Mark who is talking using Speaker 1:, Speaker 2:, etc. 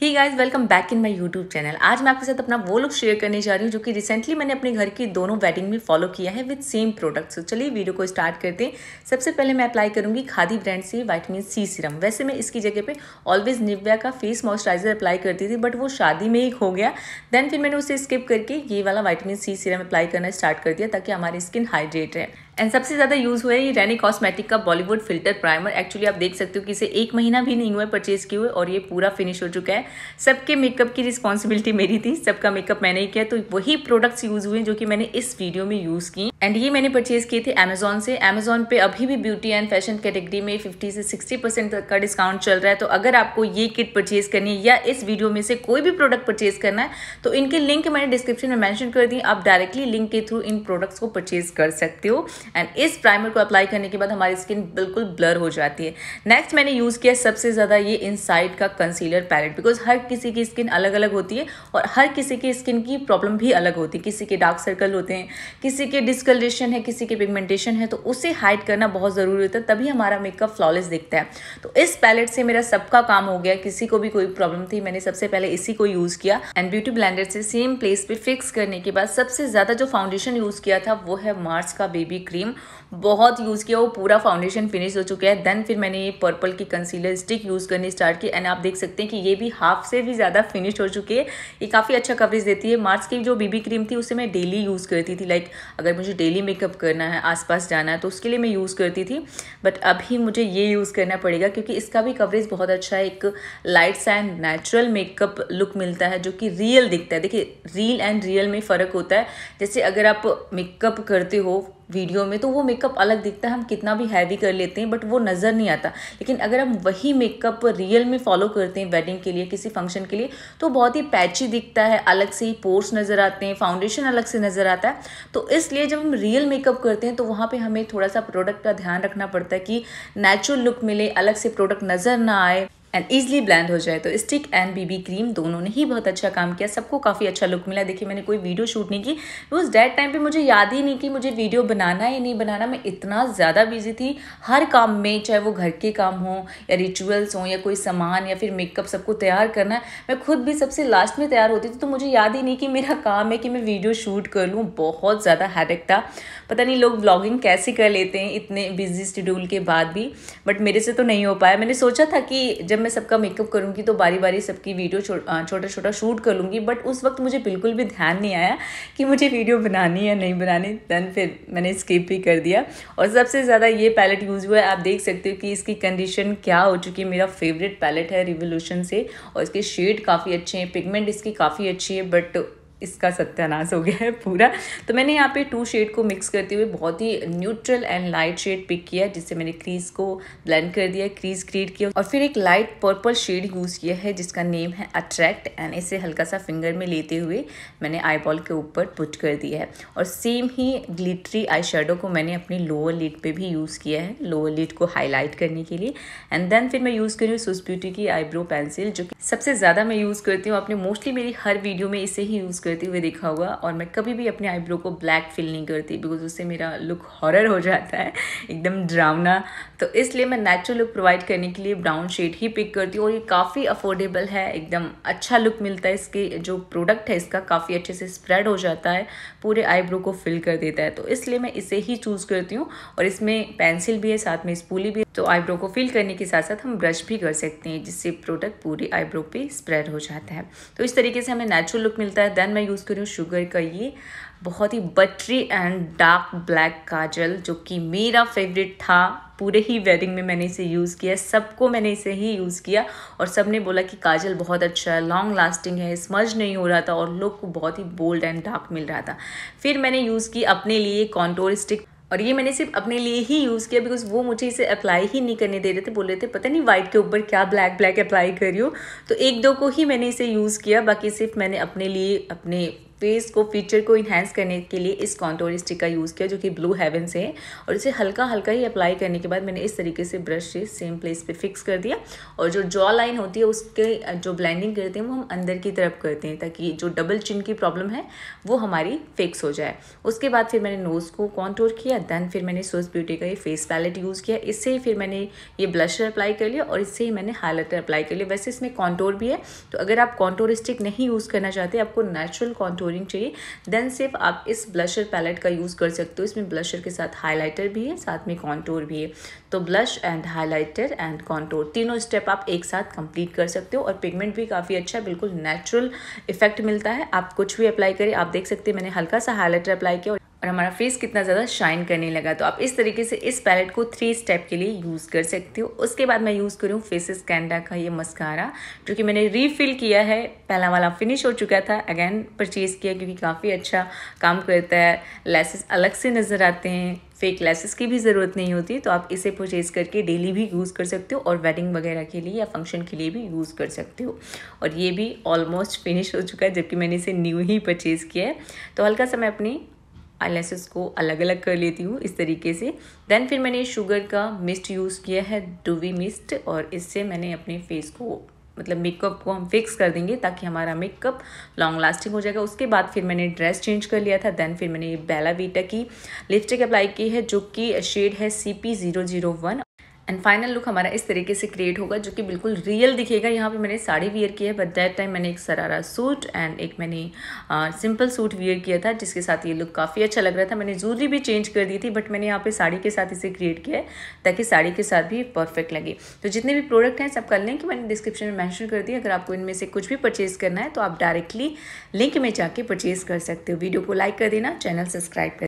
Speaker 1: he guys welcome back in my YouTube channel आज मैं आपके साथ अपना वो लुक शेयर करने जा रही हूँ जो कि रिसेंटली मैंने अपने घर की दोनों वेडिंग में फॉलो किया है विद सेम प्रोडक्ट्स तो चलिए वीडियो को स्टार्ट करते हैं सबसे पहले मैं अप्लाई करूँगी खादी ब्रांड से वाइटमिन सी सीरम वैसे मैं इसकी जगह पे ऑलवेज निव्या का फेस मॉइस्चराइजर अप्लाई करती थी बट वो शादी में ही हो गया देन फिर मैंने उसे स्किप करके ये वाला वाइटमिन सी सीरम अप्लाई करना स्टार्ट कर दिया ताकि हमारी स्किन हाइड्रेट रहे एंड सबसे ज़्यादा यूज़ हुआ है ये रैनी कॉस्मेटिक का बॉलीवुड फिल्टर प्राइमर एक्चुअली आप देख सकते हो कि इसे एक महीना भी नहीं हुआ है परचेज़ किए हुए और ये पूरा फिनिश हो चुका है सबके मेकअप की रिस्पॉन्सिबिलिटी मेरी थी सबका मेकअप मैंने ही किया तो वही प्रोडक्ट्स यूज़ हुए जो कि मैंने इस वीडियो में यूज़ की एंड ये मैंने परचेज़ किए थे अमेजोन से अमेजोन पे अभी भी ब्यूटी एंड फैशन कैटेगरी में फिफ्टी से सिक्सटी परसेंट तक का डिस्काउंट चल रहा है तो अगर आपको ये किट परचेज़ करनी है या इस वीडियो में से कोई भी प्रोडक्ट परचेज़ करना है तो इनके लिंक मैंने डिस्क्रिप्शन में मैंशन कर दी आप डायरेक्टली लिंक के थ्रू इन प्रोडक्ट्स को परचेज़ कर सकते हो एंड इस प्राइमर को अप्लाई करने के बाद हमारी स्किन बिल्कुल ब्लर हो जाती है नेक्स्ट मैंने यूज़ किया सबसे ज़्यादा ये इन का कंसीलर पैलेट बिकॉज हर किसी की स्किन अलग अलग होती है और हर किसी की स्किन की प्रॉब्लम भी अलग होती है किसी के डार्क सर्कल होते हैं किसी के डिस्कलरेशन है किसी के पिगमेंटेशन है तो उसे हाइड करना बहुत ज़रूरी होता है तभी हमारा मेकअप फ्लॉलेस दिखता है तो इस पैलेट से मेरा सबका काम हो गया किसी को भी कोई प्रॉब्लम थी मैंने सबसे पहले इसी को यूज़ किया एंड ब्यूटी ब्लैंडर से सेम प्लेस पे फिक्स करने के बाद सबसे ज़्यादा जो फाउंडेशन यूज़ किया था वो है मार्स का बेबी क्रीम क्रीम बहुत यूज़ किया वो पूरा फाउंडेशन फिनिश हो चुका है देन फिर मैंने ये पर्पल की कंसीलर स्टिक यूज़ करनी स्टार्ट की एंड आप देख सकते हैं कि ये भी हाफ से भी ज़्यादा फिनिश हो चुकी है ये काफ़ी अच्छा कवरेज देती है मार्च की जो बीबी क्रीम थी उसे मैं डेली यूज़ करती थी लाइक अगर मुझे डेली मेकअप करना है आसपास जाना है तो उसके लिए मैं यूज़ करती थी बट अभी मुझे ये यूज़ करना पड़ेगा क्योंकि इसका भी कवरेज बहुत अच्छा है एक लाइट सा एंड नेचुरल मेकअप लुक मिलता है जो कि रियल दिखता है देखिए रील एंड रियल में फ़र्क होता है जैसे अगर आप मेकअप करते हो वीडियो में तो वो मेकअप अलग दिखता है हम कितना भी हैवी कर लेते हैं बट वो नज़र नहीं आता लेकिन अगर हम वही मेकअप रियल में फॉलो करते हैं वेडिंग के लिए किसी फंक्शन के लिए तो बहुत ही पैची दिखता है अलग से ही पोर्स नज़र आते हैं फाउंडेशन अलग से नज़र आता है तो इसलिए जब हम रियल मेकअप करते हैं तो वहाँ पर हमें थोड़ा सा प्रोडक्ट का ध्यान रखना पड़ता है कि नेचुरल लुक मिले अलग से प्रोडक्ट नज़र ना आए एंड ईजिली ब्लैंड हो जाए तो स्टिक एंड बीबी क्रीम दोनों ने ही बहुत अच्छा काम किया सबको काफ़ी अच्छा लुक मिला देखिए मैंने कोई वीडियो शूट नहीं की उस डेट टाइम पे मुझे याद ही नहीं कि मुझे वीडियो बनाना या नहीं बनाना मैं इतना ज़्यादा बिजी थी हर काम में चाहे वो घर के काम हों या रिचुअल्स हों या कोई सामान या फिर मेकअप सबको तैयार करना मैं खुद भी सबसे लास्ट में तैयार होती थी तो मुझे याद ही नहीं कि मेरा काम है कि मैं वीडियो शूट कर लूँ बहुत ज़्यादा हैडेक था पता नहीं लोग व्लॉगिंग कैसे कर लेते हैं इतने बिजी शेड्यूल के बाद भी बट मेरे से तो नहीं हो पाया मैंने सोचा था कि जब मैं सबका मेकअप करूँगी तो बारी बारी सबकी वीडियो छोटा छोटा शूट कर लूँगी बट उस वक्त मुझे बिल्कुल भी ध्यान नहीं आया कि मुझे वीडियो बनानी या नहीं बनानी दैन फिर मैंने स्किप भी कर दिया और सबसे ज़्यादा ये पैलेट यूज़ हुआ है आप देख सकते हो कि इसकी कंडीशन क्या हो चुकी है मेरा फेवरेट पैलेट है रिवोल्यूशन से और इसके शेड काफ़ी अच्छे हैं पिगमेंट इसकी काफ़ी अच्छी है बट इसका सत्यानाश हो गया है पूरा तो मैंने यहाँ पे टू शेड को मिक्स करते हुए बहुत ही neutral and light shade pick किया है जिससे मैंने क्रीज को ब्लेंड कर दिया क्रीज क्रिएट किया और फिर एक लाइट पर्पल शेड यूज़ किया है जिसका नेम है अट्रैक्ट एंड इसे हल्का सा फिंगर में लेते हुए मैंने आई बॉल के ऊपर पुट कर दिया है और सेम ही ग्लिटरी आई शेडो को मैंने अपनी लोअर लिड पर भी यूज़ किया है लोअर लिड को हाईलाइट करने के लिए एंड देन फिर मैं यूज़ कर रही हूँ सुस ब्यूटी की आईब्रो पेंसिल जो सबसे ज़्यादा मैं यूज़ करती हूँ अपने मोस्टली मेरी हर वीडियो में इसे ही यूज़ करते हुए देखा हुआ और मैं कभी भी अपने आईब्रो को ब्लैक फिल नहीं करती बिकॉज उससे मेरा लुक हॉरर हो जाता है एकदम ड्रामना तो इसलिए मैं नेचुरल लुक प्रोवाइड करने के लिए ब्राउन शेड ही पिक करती हूँ और ये काफ़ी अफोर्डेबल है एकदम अच्छा लुक मिलता है इसके जो प्रोडक्ट है इसका काफ़ी अच्छे से स्प्रेड हो जाता है पूरे आईब्रो को फिल कर देता है तो इसलिए मैं इसे ही चूज़ करती हूँ और इसमें पेंसिल भी है साथ में स्पूली भी तो आईब्रो को फिल करने के साथ साथ हम ब्रश भी कर सकते हैं जिससे प्रोडक्ट पूरी आईब्रो पे स्प्रेड हो जाता है तो इस तरीके से हमें नेचुरल लुक मिलता है देन मैं यूज़ करूँ शुगर का ये बहुत ही buttery and dark black kajal जो कि मेरा फेवरेट था पूरे ही वेडिंग में मैंने इसे यूज़ किया सबको मैंने इसे ही यूज़ किया और सब ने बोला कि काजल बहुत अच्छा है लॉन्ग लास्टिंग है स्मज नहीं हो रहा था और लुक बहुत ही बोल्ड एंड डार्क मिल रहा था फिर मैंने यूज़ की अपने लिए कॉन्टोर स्टिक और ये मैंने सिर्फ अपने लिए ही यूज़ किया बिकॉज वो मुझे इसे अप्लाई ही नहीं करने दे रहे थे बोल रहे थे पता नहीं वाइट के ऊपर क्या ब्लैक ब्लैक अप्लाई रही हो तो एक दो को ही मैंने इसे यूज़ किया बाकी सिर्फ मैंने अपने लिए अपने फेस को फीचर को इन्हेंस करने के लिए इस कॉन्टोर स्टिक का यूज़ किया जो कि ब्लू हेवन से है और इसे हल्का हल्का ही अप्लाई करने के बाद मैंने इस तरीके से ब्रश से सेम प्लेस पे फिक्स कर दिया और जो जॉ लाइन होती है उसके जो ब्लेंडिंग करते हैं वो हम अंदर की तरफ करते हैं ताकि जो डबल चिन की प्रॉब्लम है वो हमारी फिक्स हो जाए उसके बाद फिर मैंने नोज़ को कॉन्टोर किया देन फिर मैंने सोस ब्यूटी का ये फेस पैलेट यूज़ किया इससे ही फिर मैंने ये ब्लशर अप्लाई कर लिया और इससे ही मैंने हाइलाइटर अप्लाई कर लिया वैसे इसमें कॉन्टोर भी है तो अगर आप कॉन्टोर स्टिक नहीं यूज़ करना चाहते आपको नेचुरल कॉन्टोर होनी चाहिए देन सिर्फ आप इस ब्लशर पैलेट का यूज़ कर सकते हो इसमें ब्लशर के साथ हाईलाइटर भी है साथ में कॉन्टोर भी है तो blush and highlighter and contour तीनों स्टेप आप एक साथ कंप्लीट कर सकते हो और पिगमेंट भी काफ़ी अच्छा बिल्कुल नेचुरल इफेक्ट मिलता है आप कुछ भी अप्लाई करें आप देख सकते हैं मैंने हल्का सा हाईलाइटर अप्लाई किया और हमारा फेस कितना ज़्यादा शाइन करने लगा तो आप इस तरीके से इस पैलेट को थ्री स्टेप के लिए यूज़ कर सकते हो उसके बाद मैं यूज़ करूँ फेसेस कैंडा का ये मस्कारा जो कि मैंने रीफिल किया है पहला वाला फिनिश हो चुका था अगेन परचेज़ किया क्योंकि काफ़ी अच्छा काम करता है लेसेस अलग से नज़र आते हैं फेक लेसेस की भी ज़रूरत नहीं होती तो आप इसे परचेज़ करके डेली भी यूज़ कर सकते हो और वेडिंग वगैरह के लिए या फंक्शन के लिए भी यूज़ कर सकते हो और ये भी ऑलमोस्ट फिनिश हो चुका है जबकि मैंने इसे न्यू ही परचेज़ किया है तो हल्का सा मैं अपनी आईलाइसेस को अलग अलग कर लेती हूँ इस तरीके से देन फिर मैंने शुगर का मिस्ट यूज़ किया है डूवी मिस्ट और इससे मैंने अपने फेस को मतलब मेकअप को हम फिक्स कर देंगे ताकि हमारा मेकअप लॉन्ग लास्टिंग हो जाएगा उसके बाद फिर मैंने ड्रेस चेंज कर लिया था देन फिर मैंने बेला वीटा की लिपस्टिक अप्लाई की है जो कि शेड है C P zero zero one and final look हमारा इस तरीके से क्रिएट होगा जो कि बिल्कुल रियल दिखेगा यहाँ पे मैंने साड़ी वियर की है बट दैट टाइम मैंने एक सरारा सूट एंड एक मैंने सिंपल सूट वियर किया था जिसके साथ ये लुक काफ़ी अच्छा लग रहा था मैंने ज्वेलरी भी चेंज कर दी थी बट मैंने यहाँ पे साड़ी के साथ इसे क्रिएट किया है ताकि साड़ी के साथ भी परफेक्ट लगे तो जितने भी प्रोडक्ट हैं सब कर लें कि मैंने डिस्क्रिप्शन में मैंशन कर दिया अगर आपको इनमें से कुछ भी परचेज करना है तो आप डायरेक्टली लिंक में जाके परचेज कर सकते हो वीडियो को लाइक कर देना चैनल सब्सक्राइब